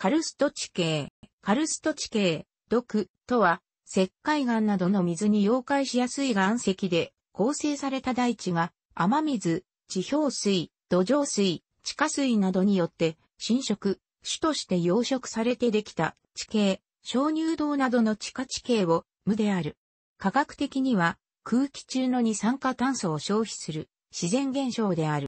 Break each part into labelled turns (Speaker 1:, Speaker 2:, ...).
Speaker 1: カルスト地形。カルスト地形、毒とは、石灰岩などの水に溶解しやすい岩石で構成された大地が、雨水、地表水、土壌水、地下水などによって侵食、主として養殖されてできた地形、鍾乳洞などの地下地形を無である。科学的には空気中の二酸化炭素を消費する自然現象である。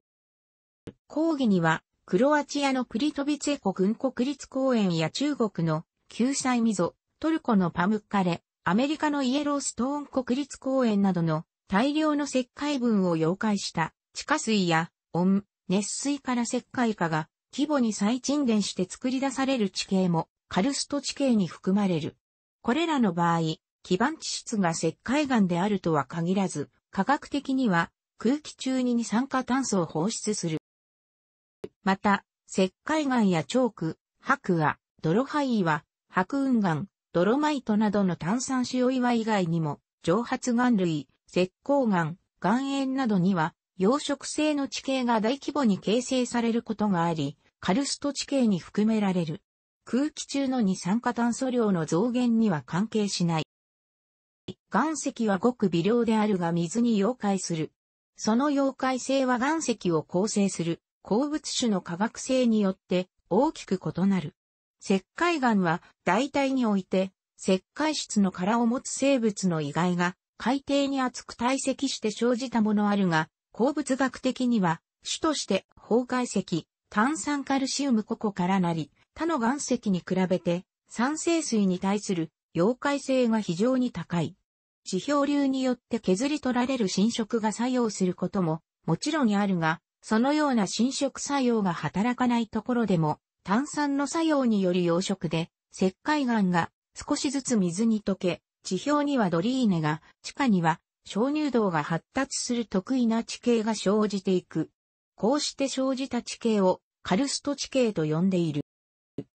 Speaker 1: 講義にはクロアチアのプリトビツェコ軍国立公園や中国の救済溝、トルコのパムッカレ、アメリカのイエローストーン国立公園などの大量の石灰分を溶解した地下水や温、熱水から石灰化が規模に再沈殿して作り出される地形もカルスト地形に含まれる。これらの場合、基盤地質が石灰岩であるとは限らず、科学的には空気中に二酸化炭素を放出する。また、石灰岩やチョーク、白亜、泥灰岩、白雲岩、ドロマイトなどの炭酸塩岩以外にも、蒸発岩類、石膏岩、岩塩などには、養殖性の地形が大規模に形成されることがあり、カルスト地形に含められる。空気中の二酸化炭素量の増減には関係しない。岩石はごく微量であるが水に溶解する。その溶解性は岩石を構成する鉱物種の化学性によって大きく異なる。石灰岩は大体において石灰質の殻を持つ生物の遺骸が海底に厚く堆積して生じたものあるが、鉱物学的には種として崩壊石、炭酸カルシウムココからなり、他の岩石に比べて酸性水に対する溶解性が非常に高い。地表流によって削り取られる侵食が作用することももちろんあるが、そのような侵食作用が働かないところでも、炭酸の作用による養殖で、石灰岩が少しずつ水に溶け、地表にはドリーネが、地下には鍾乳洞が発達する得意な地形が生じていく。こうして生じた地形をカルスト地形と呼んでいる。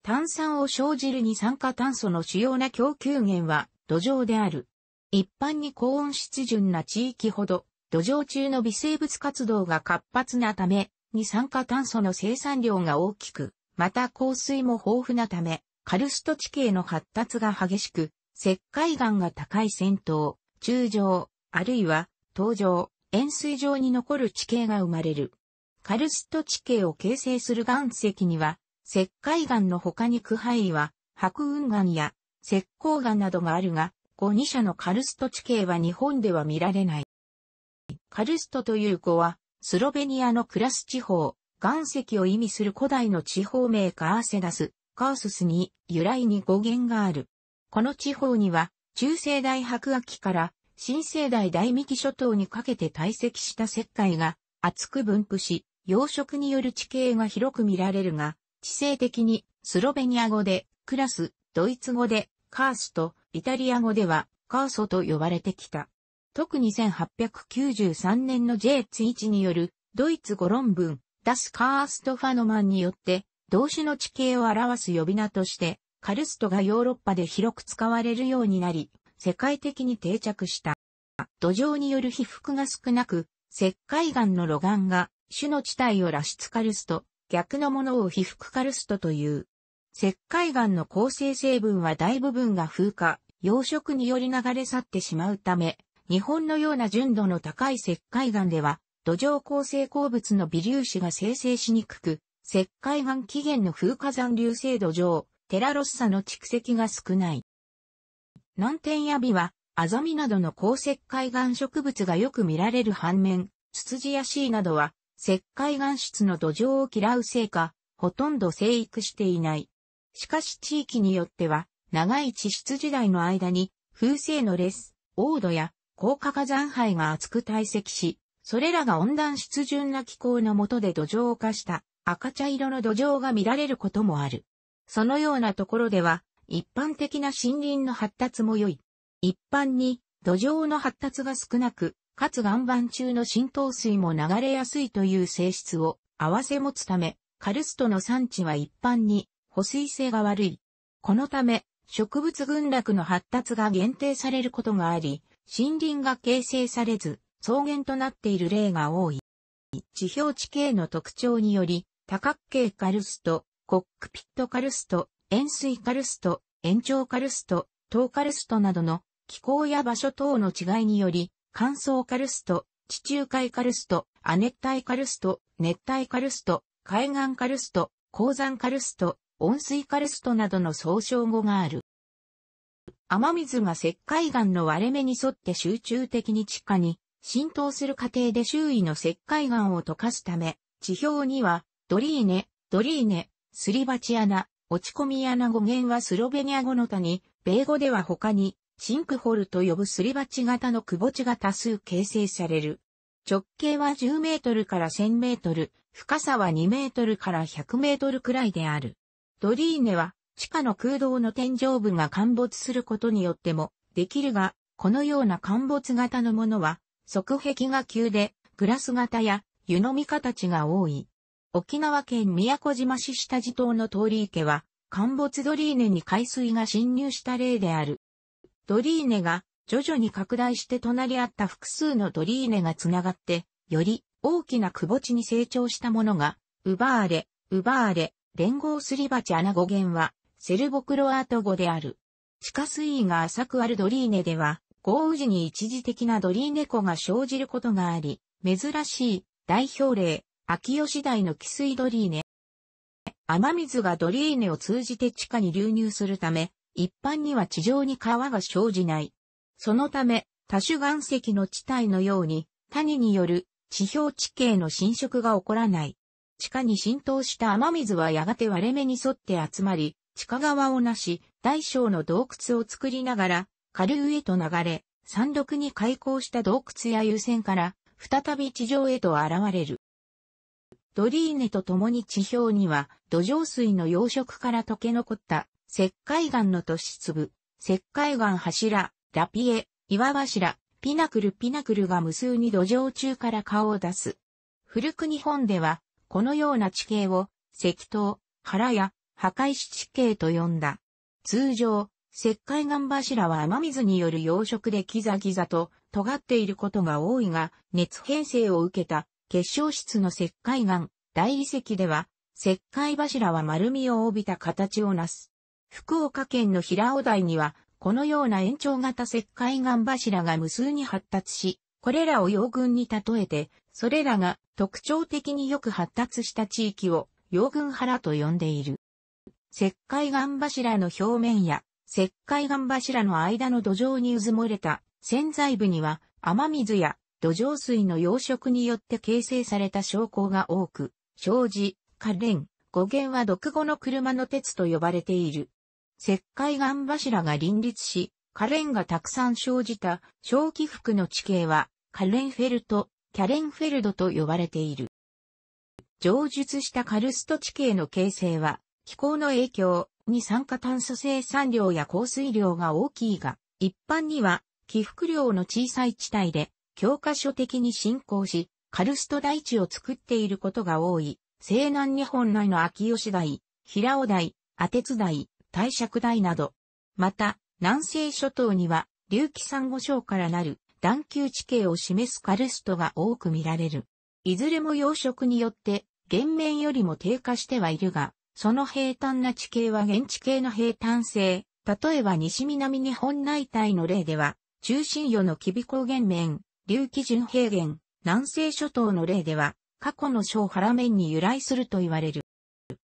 Speaker 1: 炭酸を生じる二酸化炭素の主要な供給源は土壌である。一般に高温湿潤な地域ほど土壌中の微生物活動が活発なため、二酸化炭素の生産量が大きく、また降水も豊富なため、カルスト地形の発達が激しく、石灰岩が高い戦闘、中上、あるいは、東上、円錐状に残る地形が生まれる。カルスト地形を形成する岩石には、石灰岩の他に区配は、白雲岩や石膏岩などがあるが、5、2社のカルスト地形は日本では見られない。カルストという語は、スロベニアのクラス地方、岩石を意味する古代の地方名カーセダス、カーススに由来に語源がある。この地方には、中世代白亜紀から新世代大三期諸島にかけて堆積した石灰が厚く分布し、養殖による地形が広く見られるが、地勢的にスロベニア語でクラス、ドイツ語でカースとイタリア語ではカーソと呼ばれてきた。特に1893年の J.1 によるドイツ語論文、ダス・カースト・ファノマンによって、動詞の地形を表す呼び名として、カルストがヨーロッパで広く使われるようになり、世界的に定着した。土壌による被覆が少なく、石灰岩の露岩が、種の地帯を羅出カルスト、逆のものを被覆カルストという。石灰岩の構成成分は大部分が風化、養殖により流れ去ってしまうため、日本のような純度の高い石灰岩では、土壌構成鉱物の微粒子が生成しにくく、石灰岩起源の風化残留性土壌、テラロッサの蓄積が少ない。南天ヤビは、アザミなどの高石灰岩植物がよく見られる反面、ツツジやシーなどは、石灰岩質の土壌を嫌うせいか、ほとんど生育していない。しかし地域によっては、長い地質時代の間に、風性のレス、オードや高価火山灰が厚く堆積し、それらが温暖湿潤な気候の下で土壌を化した赤茶色の土壌が見られることもある。そのようなところでは、一般的な森林の発達も良い。一般に土壌の発達が少なく、かつ岩盤中の浸透水も流れやすいという性質を併せ持つため、カルストの産地は一般に保水性が悪い。このため、植物群落の発達が限定されることがあり、森林が形成されず、草原となっている例が多い。地表地形の特徴により、多角形カルスト、コックピットカルスト、円錐カルスト、延長カルスト、等カルストなどの気候や場所等の違いにより、乾燥カルスト、地中海カルスト、亜熱帯カルスト、熱帯カルスト、海岸カルスト、鉱山カルスト、温水カルストなどの総称語がある。雨水が石灰岩の割れ目に沿って集中的に地下に浸透する過程で周囲の石灰岩を溶かすため、地表にはドリーネ、ドリーネ、すり鉢穴、落ち込み穴語源はスロベニア語の他に、米語では他にシンクホルと呼ぶすり鉢型のくぼ地が多数形成される。直径は10メートルから1000メートル、深さは2メートルから100メートルくらいである。ドリーネは地下の空洞の天井部が陥没することによってもできるが、このような陥没型のものは、側壁が急で、グラス型や湯飲み形が多い。沖縄県宮古島市下地島の通り池は、陥没ドリーネに海水が侵入した例である。ドリーネが徐々に拡大して隣り合った複数のドリーネがつながって、より大きなくぼ地に成長したものが、奪われ、奪われ、連合すり鉢穴語源は、セルボクロアート語である。地下水位が浅くあるドリーネでは、豪雨時に一時的なドリーネ湖が生じることがあり、珍しい代表例、秋吉台の汽水ドリーネ。雨水がドリーネを通じて地下に流入するため、一般には地上に川が生じない。そのため、多種岩石の地帯のように、谷による地表地形の侵食が起こらない。地下に浸透した雨水はやがて割れ目に沿って集まり、地下側をなし、大小の洞窟を作りながら、下流へと流れ、山麓に開港した洞窟や優先から、再び地上へと現れる。ドリーネと共に地表には、土壌水の養殖から溶け残った、石灰岩の都市粒、石灰岩柱、ラピエ、岩柱、ピナクルピナクルが無数に土壌中から顔を出す。古く日本では、このような地形を、石塔、原や破壊し地形と呼んだ。通常、石灰岩柱は雨水による養殖でギザギザと尖っていることが多いが、熱変性を受けた結晶質の石灰岩、大理石では、石灰柱は丸みを帯びた形をなす。福岡県の平尾台には、このような延長型石灰岩柱が無数に発達し、これらを洋群に例えて、それらが特徴的によく発達した地域を洋群原と呼んでいる。石灰岩柱の表面や石灰岩柱の間の土壌に渦漏もれた潜在部には雨水や土壌水の養殖によって形成された証拠が多く、じ、カ可憐、語源は毒語の車の鉄と呼ばれている。石灰岩柱が林立し、可憐がたくさん生じた小起伏の地形は、可憐フェルト、キャレンフェルドと呼ばれている。上述したカルスト地形の形成は、気候の影響、二酸化炭素生産量や降水量が大きいが、一般には起伏量の小さい地帯で教科書的に進行し、カルスト台地を作っていることが多い、西南日本内の秋吉台、平尾台、阿鉄台、大尺台など。また、南西諸島には、隆起珊瑚礁からなる、断球地形を示すカルストが多く見られる。いずれも養殖によって、原面よりも低下してはいるが、その平坦な地形は現地形の平坦性。例えば西南日本内帯の例では、中心予の吉備高原面、隆起準平原、南西諸島の例では、過去の小原面に由来すると言われる。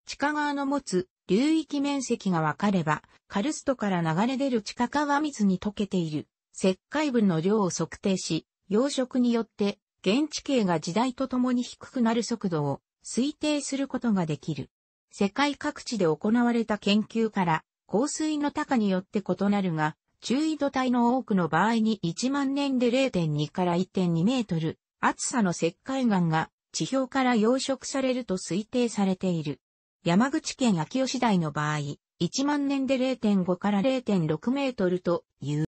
Speaker 1: 地下側の持つ流域面積が分かれば、カルストから流れ出る地下川水に溶けている石灰分の量を測定し、養殖によって現地形が時代とともに低くなる速度を推定することができる。世界各地で行われた研究から、降水の高によって異なるが、中緯度帯の多くの場合に1万年で0.2から1.2メートル、厚さの石灰岩が地表から養殖されると推定されている。山口県秋吉台の場合、1万年で0.5から0.6メートルという。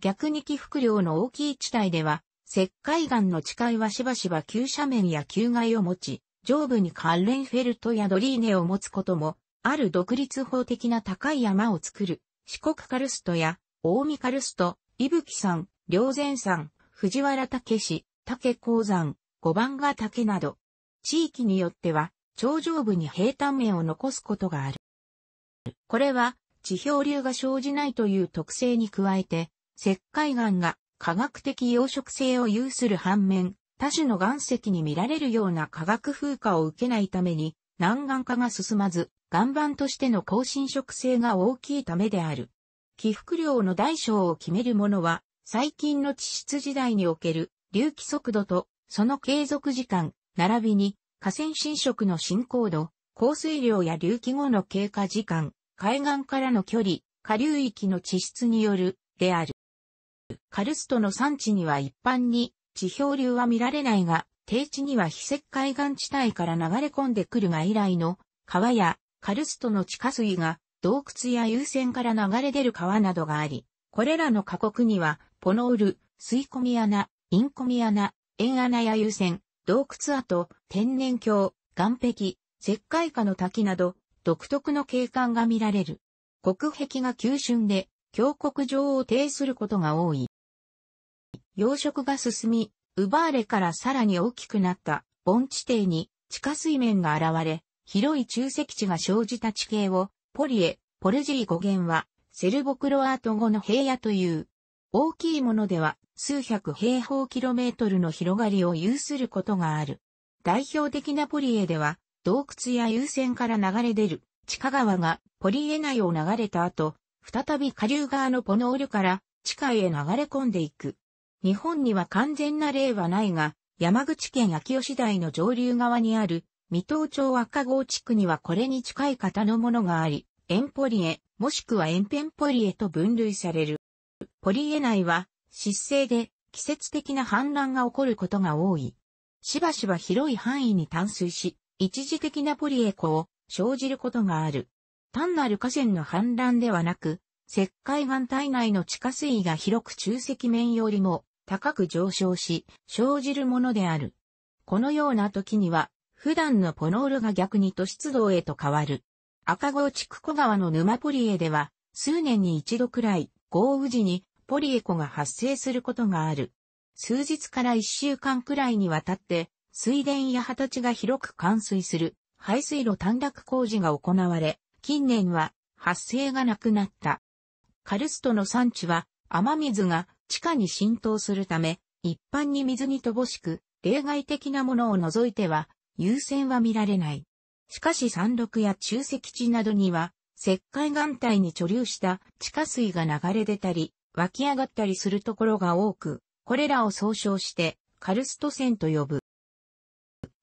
Speaker 1: 逆に起伏量の大きい地帯では、石灰岩の地界はしばしば急斜面や急害を持ち、上部にカ連レンフェルトやドリーネを持つことも、ある独立法的な高い山を作る、四国カルストや、大見カルスト、伊吹山、両前山、藤原武市、竹鉱山、五番ヶ竹など、地域によっては、頂上部に平坦面を残すことがある。これは、地表流が生じないという特性に加えて、石灰岩が科学的養殖性を有する反面、他種の岩石に見られるような化学風化を受けないために、南岸化が進まず、岩盤としての高侵食性が大きいためである。起伏量の大小を決めるものは、最近の地質時代における隆起速度と、その継続時間、並びに河川侵食の進行度、降水量や隆起後の経過時間、海岸からの距離、下流域の地質による、である。カルストの産地には一般に地表流は見られないが、低地には非石海岸地帯から流れ込んでくるが以来の川やカルストの地下水が洞窟や優先から流れ出る川などがあり、これらの過酷にはポノール、吸い込み穴、インコミ穴、円穴や優先、洞窟跡、天然橋、岩壁、石灰化の滝など独特の景観が見られる。国壁が急峻で峡谷上を呈することが多い。養殖が進み、ウバーレからさらに大きくなった盆地底に地下水面が現れ、広い中石地が生じた地形をポリエ、ポルジー語源はセルボクロアート語の平野という。大きいものでは数百平方キロメートルの広がりを有することがある。代表的なポリエでは洞窟や優先から流れ出る地下川がポリエ内を流れた後、再び下流側のポノールから地下へ流れ込んでいく。日本には完全な例はないが、山口県秋吉台の上流側にある、三東町赤郷地区にはこれに近い型のものがあり、エンポリエ、もしくはエンペンポリエと分類される。ポリエ内は、湿性で、季節的な氾濫が起こることが多い。しばしば広い範囲に淡水し、一時的なポリエ湖を生じることがある。単なる河川の氾濫ではなく、石灰岩体内の地下水位が広く中石面よりも高く上昇し、生じるものである。このような時には、普段のポノールが逆に都出動へと変わる。赤子地区小川の沼ポリエでは、数年に一度くらい、豪雨時にポリエ湖が発生することがある。数日から一週間くらいにわたって、水田や畑地が広く冠水する、排水路短絡工事が行われ、近年は発生がなくなった。カルストの産地は雨水が地下に浸透するため、一般に水に乏しく、例外的なものを除いては、優先は見られない。しかし山麓や中石地などには、石灰岩帯に貯留した地下水が流れ出たり、湧き上がったりするところが多く、これらを総称して、カルスト線と呼ぶ。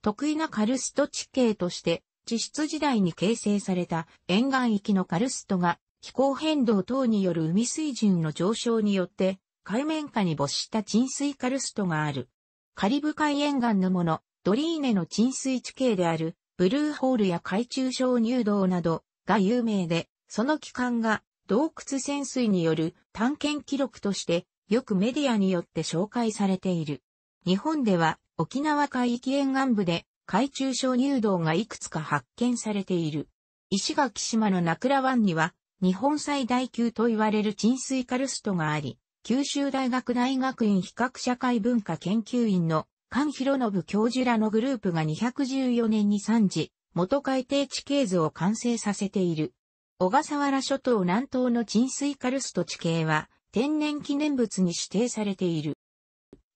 Speaker 1: 得意なカルスト地形として、地質時代に形成された沿岸域のカルストが気候変動等による海水準の上昇によって海面下に没した沈水カルストがある。カリブ海沿岸のもの、ドリーネの沈水地形である、ブルーホールや海中小乳洞などが有名で、その期間が洞窟潜水による探検記録としてよくメディアによって紹介されている。日本では沖縄海域沿岸部で海中小乳洞がいくつか発見されている。石垣島の名倉湾には日本最大級と言われる沈水カルストがあり、九州大学大学院比較社会文化研究院の菅弘信教授らのグループが214年に3次、元海底地形図を完成させている。小笠原諸島南東の沈水カルスト地形は天然記念物に指定されている。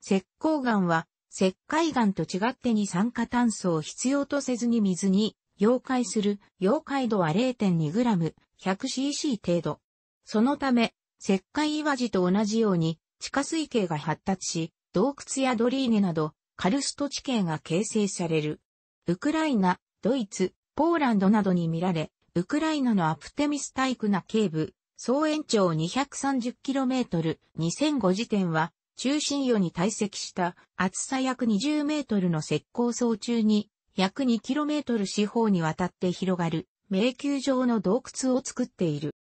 Speaker 1: 石膏岩は石灰岩と違って二酸化炭素を必要とせずに水に溶解する溶解度は 0.2g、100cc 程度。そのため石灰岩地と同じように地下水系が発達し、洞窟やドリーネなどカルスト地形が形成される。ウクライナ、ドイツ、ポーランドなどに見られ、ウクライナのアプテミス体育な警部、総延長 230km、2005時点は、中心予に堆積した厚さ約20メートルの石膏層中に、約 2km 四方にわたって広がる迷宮状の洞窟を作っている。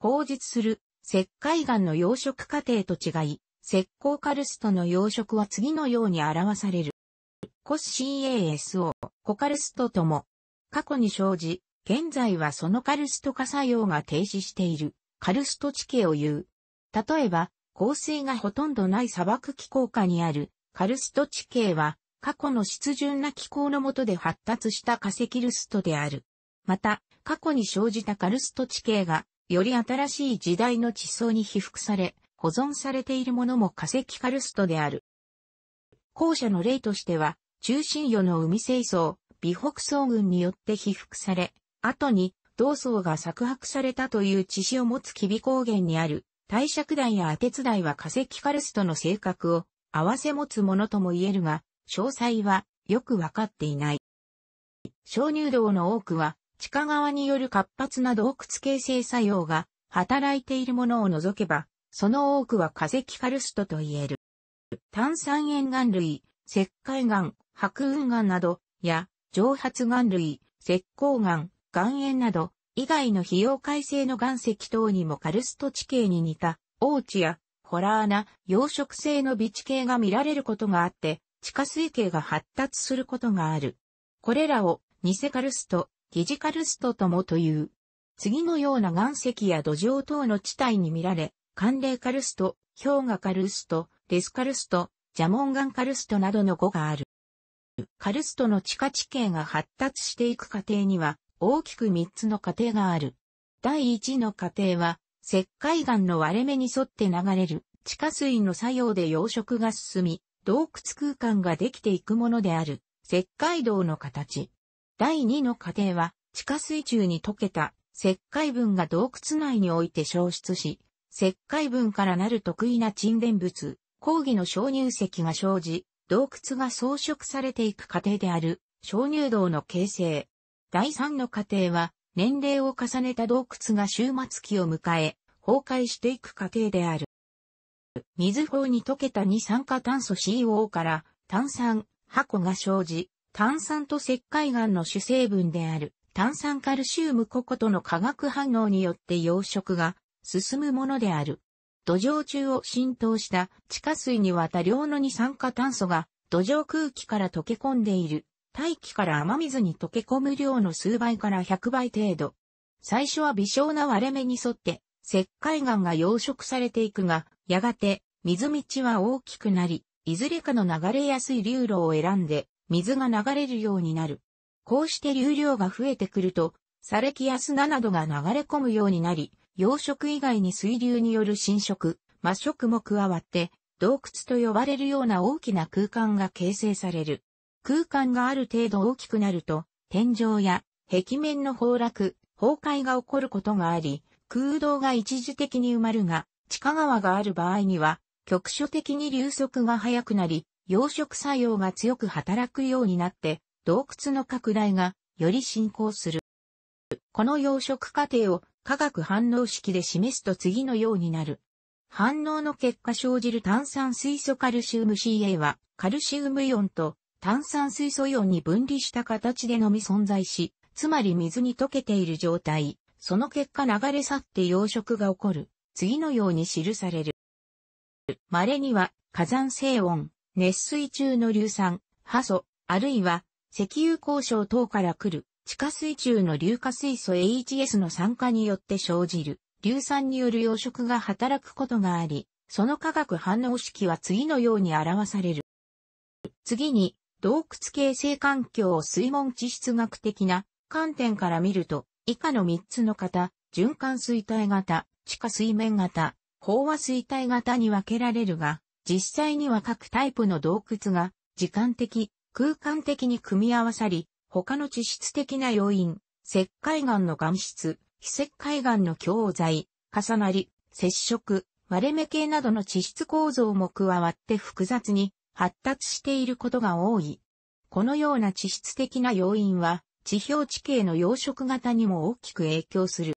Speaker 1: 工実する石灰岩の養殖過程と違い、石膏カルストの養殖は次のように表される。コス CASO、コカルストとも、過去に生じ、現在はそのカルスト化作用が停止している、カルスト地形を言う。例えば、降水がほとんどない砂漠気候下にある、カルスト地形は、過去の湿潤な気候の下で発達した化石ルストである。また、過去に生じたカルスト地形が、より新しい時代の地層に被覆され、保存されているものも化石カルストである。後者の例としては、中心与の海清層、美北層群によって被覆され、後に同層が削白されたという地史を持つキビ高原にある、大尺台やアてツ台は化石カルストの性格を合わせ持つものとも言えるが、詳細はよくわかっていない。鍾乳洞の多くは地下側による活発な洞窟形成作用が働いているものを除けば、その多くは化石カルストと言える。炭酸塩岩類、石灰岩、白雲岩など、や、蒸発岩類、石膏岩、岩塩など、以外の費用改正の岩石等にもカルスト地形に似た、大地や、ホラーな、養殖性の微地形が見られることがあって、地下水系が発達することがある。これらを、ニセカルスト、ディジカルストともという。次のような岩石や土壌等の地帯に見られ、寒冷カルスト、氷河カルスト、デスカルスト、ジャモンガンカルストなどの語がある。カルストの地下地形が発達していく過程には、大きく3つの過程がある。第1の過程は、石灰岩の割れ目に沿って流れる地下水の作用で養殖が進み、洞窟空間ができていくものである、石灰道の形。第2の過程は、地下水中に溶けた石灰分が洞窟内において消失し、石灰分からなる特異な沈殿物、抗議の鍾乳石が生じ、洞窟が装飾されていく過程である、鍾乳洞の形成。第3の過程は、年齢を重ねた洞窟が終末期を迎え、崩壊していく過程である。水泡に溶けた二酸化炭素 CO から炭酸、箱が生じ、炭酸と石灰岩の主成分である炭酸カルシウムココとの化学反応によって養殖が進むものである。土壌中を浸透した地下水には多量の二酸化炭素が土壌空気から溶け込んでいる。大気から雨水に溶け込む量の数倍から100倍程度。最初は微小な割れ目に沿って石灰岩が養殖されていくが、やがて水道は大きくなり、いずれかの流れやすい流路を選んで水が流れるようになる。こうして流量が増えてくると、砂礫や砂などが流れ込むようになり、養殖以外に水流による浸食、抹食も加わって、洞窟と呼ばれるような大きな空間が形成される。空間がある程度大きくなると、天井や壁面の崩落、崩壊が起こることがあり、空洞が一時的に埋まるが、地下川がある場合には、局所的に流速が速くなり、養殖作用が強く働くようになって、洞窟の拡大がより進行する。この養殖過程を化学反応式で示すと次のようになる。反応の結果生じる炭酸水素カルシウム CA はカルシウムイオンと炭酸水素イオンに分離した形でのみ存在し、つまり水に溶けている状態、その結果流れ去って養殖が起こる、次のように記される。稀には火山性音、熱水中の硫酸、ハ素、あるいは石油交渉等から来る地下水中の硫化水素 h s の酸化によって生じる硫酸による養殖が働くことがあり、その化学反応式は次のように表される。次に、洞窟形成環境を水門地質学的な観点から見ると、以下の3つの型、循環水体型、地下水面型、飽和水体型に分けられるが、実際には各タイプの洞窟が、時間的、空間的に組み合わさり、他の地質的な要因、石灰岩の岩質、非石灰岩の強材、重なり、接触、割れ目系などの地質構造も加わって複雑に発達していることが多い。このような地質的な要因は、地表地形の養殖型にも大きく影響する。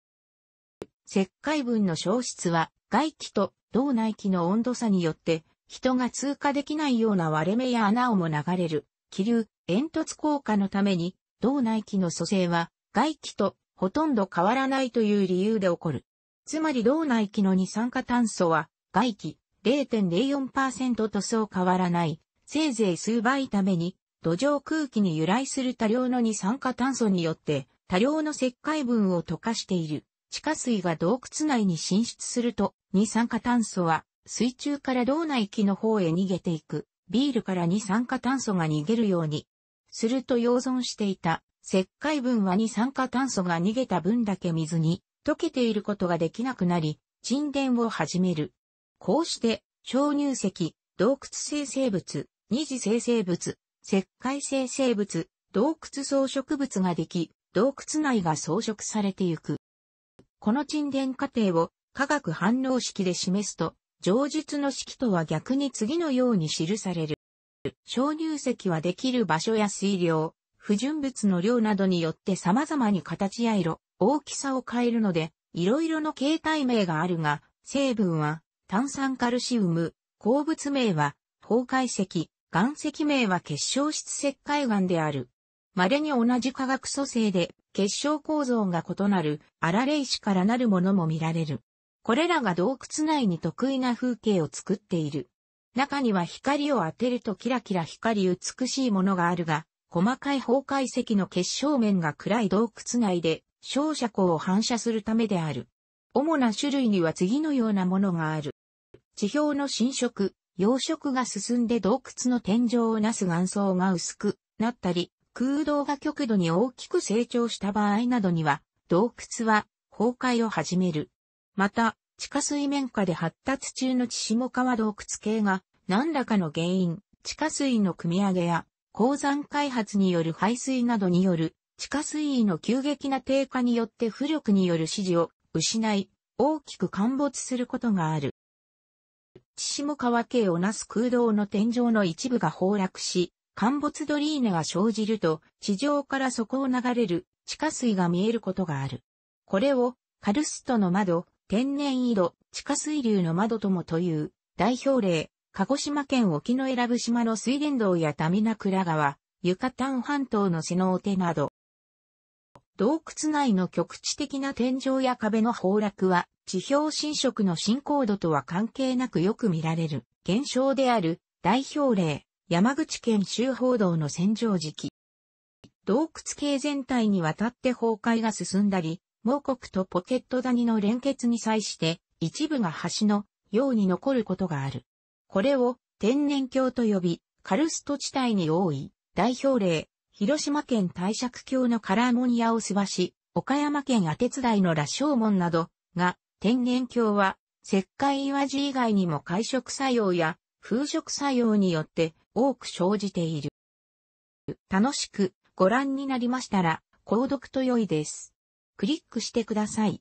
Speaker 1: 石灰分の消失は、外気と同内気の温度差によって人が通過できないような割れ目や穴をも流れる、気流、煙突効果のために、道内気の蘇生は、外気とほとんど変わらないという理由で起こる。つまり道内気の二酸化炭素は、外気0.04%とそう変わらない、せいぜい数倍ために、土壌空気に由来する多量の二酸化炭素によって、多量の石灰分を溶かしている。地下水が洞窟内に浸出すると、二酸化炭素は水中から胴内気の方へ逃げていく、ビールから二酸化炭素が逃げるように、すると溶存していた石灰分は二酸化炭素が逃げた分だけ水に溶けていることができなくなり、沈殿を始める。こうして、小乳石、洞窟生成物、二次生成物、石灰生成物、洞窟装飾物ができ、洞窟内が装飾されていく。この沈殿過程を化学反応式で示すと、上述の式とは逆に次のように記される。小乳石はできる場所や水量、不純物の量などによって様々に形や色、大きさを変えるので、いろいろの形態名があるが、成分は炭酸カルシウム、鉱物名は崩壊石、岩石名は結晶質石灰岩である。稀に同じ化学組成で結晶構造が異なるアラレイからなるものも見られる。これらが洞窟内に得意な風景を作っている。中には光を当てるとキラキラ光り美しいものがあるが、細かい崩壊石の結晶面が暗い洞窟内で照射光を反射するためである。主な種類には次のようなものがある。地表の侵食、養殖が進んで洞窟の天井をなす岩層が薄くなったり、空洞が極度に大きく成長した場合などには、洞窟は崩壊を始める。また、地下水面下で発達中の千下川洞窟系が何らかの原因、地下水の組み上げや鉱山開発による排水などによる地下水位の急激な低下によって浮力による支持を失い、大きく陥没することがある。千下川系をなす空洞の天井の一部が崩落し、陥没ドリーネが生じると、地上から底を流れる地下水が見えることがある。これを、カルストの窓、天然井戸、地下水流の窓ともという代表例、鹿児島県沖永良部島の水田道や民名倉川、ユカタン半島の背のお手など、洞窟内の局地的な天井や壁の崩落は、地表侵食の進行度とは関係なくよく見られる現象である代表例、山口県周報道の洗浄時期。洞窟系全体にわたって崩壊が進んだり、毛国とポケット谷の連結に際して、一部が橋のように残ることがある。これを天然峡と呼び、カルスト地帯に多い代表例、広島県帝釈峡のカラーモアをや押橋、岡山県阿哲台の羅生門などが、天然峡は石灰岩地以外にも海食作用や風食作用によって多く生じている。楽しくご覧になりましたら購読と良いです。クリックしてください。